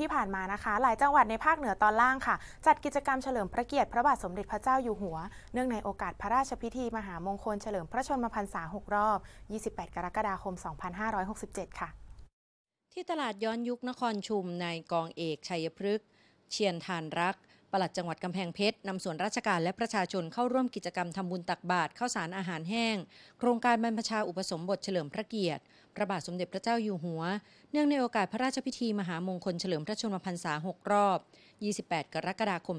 ที่ผ่านมานะคะ หลายจังหวัดในภาคเหนือตอนล่างค่ะ จัดกิจกรรมเฉลิมพระเกียรติพระบาทสมเด็จพระเจ้าอยู่หัว เนื่องในโอกาสพระราชพิธี มหามงคลเฉลิมพระชนมพรรษา6รอบ 28 กรกฎาคม 2567 ค่ะ ที่ตลาดย้อนยุคนครชุมนายกองเอกชัยพฤกษ์เชียนทานรักปลัดจังหวัดกำแพงเพชร นำส่วนราชการและประชาชน เข้าร่วมกิจกรรมทำบุญตักบาตรข้าวสารอาหารแห้ง โครงการบรรพชาอุปสมบทเฉลิมพระเกียรติพระบาทสมเด็จพระเจ้าอยู่หัว เนื่องในโอกาสพระราชพิธี มหามงคลเฉลิมพระชนมพรรษา 6 รอบ 28 กรกฎาคม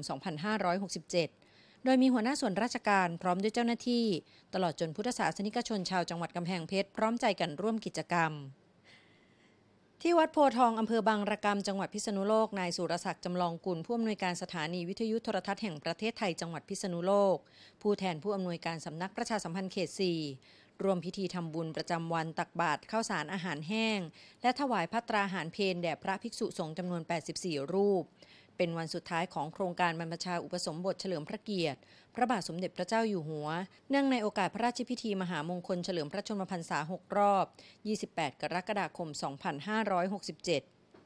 2567 โดยมีหัวหน้าส่วนราชการพร้อมด้วยเจ้าหน้าที่ตลอดจนพุทธศาสนิกชนชาวจังหวัดกำแพงเพชรพร้อมใจกันร่วมกิจกรรมที่วัดโพทอง อำเภอบางระกำจังหวัดพิษณุโลกนายสุรศักดิ์จำลองกุลผู้อำนวยการสถานี วิทยุโทรทัศน์แห่งประเทศไทยจังหวัดพิษณุโลก ผู้แทนผู้อำนวยการสำนักประชาสัมพันธ์เขตสี่รวมพิธีทำบุญประจำวันตักบาตรข้าวสารอาหารแห้ง และถวายพัตราหารเพนแด่พระภิกษุสงฆ์จำนวน 84 รูปเป็นวันสุดท้ายของโครงการบรรพชาอุปสมบทเฉลิมพระเกียรติ พระบาทสมเด็จพระเจ้าอยู่หัว เนื่องในโอกาสพระราชพิธีมหามงคลเฉลิมพระชนมพรรษา6 รอบ 28 กรกฎาคม 2567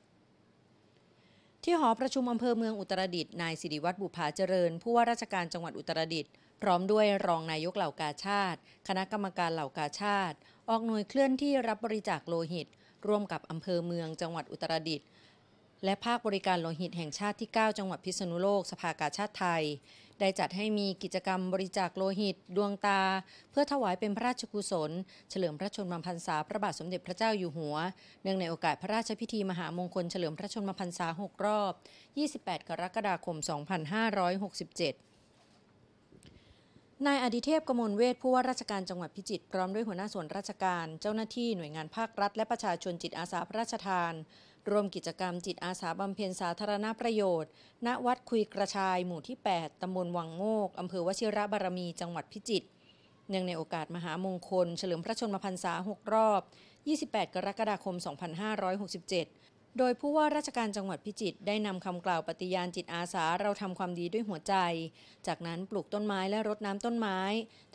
ที่หอประชุมอำเภอเมืองอุตรดิตถ์นายสิริวัตรบุภาเจริญ ผู้ว่าราชการจังหวัดอุตรดิตถ์พร้อมด้วยรองนายกเหล่ากาชาติ คณะกรรมการเหล่ากาชาติ ออกหน่วยเคลื่อนที่รับบริจาคโลหิต ร่วมกับอำเภอเมืองจังหวัดอุตรดิตถ์และภาคบริการโลหิตแห่งชาติที่ 9 จังหวัดพิษณุโลกสภากาชาติไทย ได้จัดให้มีกิจกรรมบริจาคโลหิตดวงตา เพื่อถวายเป็นพระราชกุศล เฉลิมพระชนมพรรษาพระบาทสมเด็จพระเจ้าอยู่หัว เนื่องในโอกาสพระราชพิธีมหามงคลเฉลิมพระชนมพรรษา 6 รอบ 28 กรกฎาคม 2567นายอดิเทพกมลเวทผู้ว่าราชการจังหวัดพิจิตรพร้อมด้วยหัวหน้าส่วนราชการเจ้าหน้าที่หน่วยงานภาครัฐ และประชาชนจิตอาสาพระราชทานรวมกิจกรรมจิตอาสาบำเพ็ญสาธารณประโยชน์ ณวัดคุยกระชายหมู่ที่ 8ตำบลวังโงกอำเภอวชิระบารมีจังหวัดพิจิตรเนื่องในโอกาสมหามงคลเฉลิมพระชนมพรรษา6รอบ 28 กรกฎาคม 2567โดยผู้ว่าราชการจังหวัดพิจิตรได้นำคำกล่าวปฏิญาณ จิตอาสาเราทำความดีด้วยหัวใจ จากนั้นปลูกต้นไม้และรดน้ำต้นไม้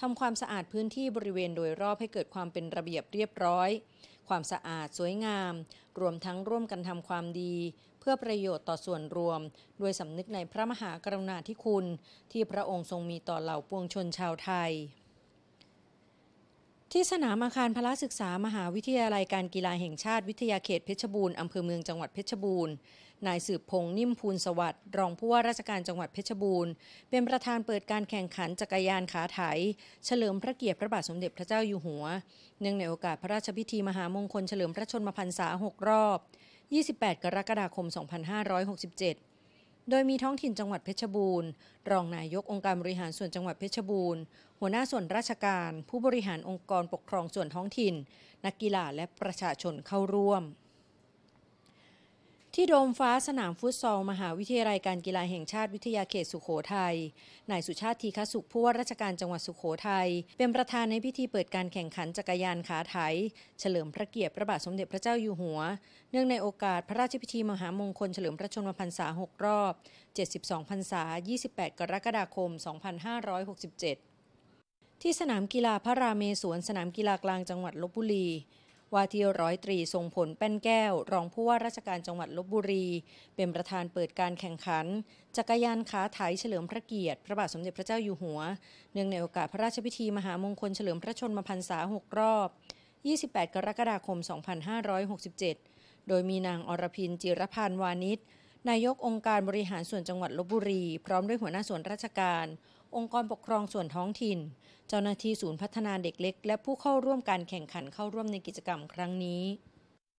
ทำความสะอาดพื้นที่บริเวณโดยรอบให้เกิดความเป็นระเบียบเรียบร้อย ความสะอาดสวยงามรวมทั้งร่วมกันทำความดี เพื่อประโยชน์ต่อส่วนรวมด้วยสำนึกในพระมหากรุณาธิคุณ ที่พระองค์ทรงมีต่อเหล่าปวงชนชาวไทยที่สนามอาคารพละศึกษามหาวิทยาลัยการกีฬาแห่งชาติวิทยาเขตเพชรบูรณ์ อำเภอเมือง จังหวัดเพชรบูรณ์ นายสืบพงษ์นิ่มพูลสวัสดิ์รองผู้ว่าราชการจังหวัดเพชรบูรณ์ เป็นประธานเปิดการแข่งขันจักรยานขาไถ เฉลิมพระเกียรติพระบาทสมเด็จพระเจ้าอยู่หัวเนื่องในโอกาสพระราชพิธีมหามงคลเฉลิมพระชนมพรรษา6รอบ 28 กรกฎาคม 2567โดยมีท้องถิ่นจังหวัดเพชรบูรณ์รองนายกองค์การบริหารส่วนจังหวัดเพชรบูรณ์หัวหน้าส่วนราชการ ผู้บริหารองค์กรปกครองส่วนท้องถิ่น นักกีฬาและประชาชนเข้าร่วมที่โดมฟ้าสนามฟุตซอลมหาวิทยาลัยการกีฬาแห่งชาติวิทยาเขตสุขโขทยัย นายสุชาติทีคสุขผู้ว่าราชการจังหวัดสุขโขทยัยเป็นประธานในพิธีเปิดการแข่งขันจักรยานขาไทยเฉลิมพระเกียรติพระบาทสมเด็จพระเจ้าอยู่หัว เนื่องในโอกาสพระราชพิธีมหามงคลเฉลิมพระชนมพรรษา 6 รอบ 72พรรษา 28 กรกฎาคม 2567 ที่สนามกีฬาพระราเมศวรสนามกีฬากลางจังหวัดลบบุรีว่าที่ร้อยตรี ทรงผล แป้นแก้ว รองผู้ว่าราชการจังหวัดลบบุรี เป็นประธานเปิดการแข่งขัน จักรยานขาไถเฉลิมพระเกียรติ พระบาทสมเด็จพระเจ้าอยู่หัว เนื่องในโอกาส พระราชพิธีมหามงคลเฉลิมพระชนมพรรษาหกรอบ 28 กรกฎาคม 2567 โดยมีนางอรพินจิรพานวานิชนายกองค์การบริหารส่วนจังหวัดลบบุรีพร้อมด้วยหัวหน้าส่วนราชการองค์กรปกครองส่วนท้องถิ่น เจ้าหน้าที่ศูนย์พัฒนาเด็กเล็ก และผู้เข้าร่วมการแข่งขันเข้าร่วมในกิจกรรมครั้งนี้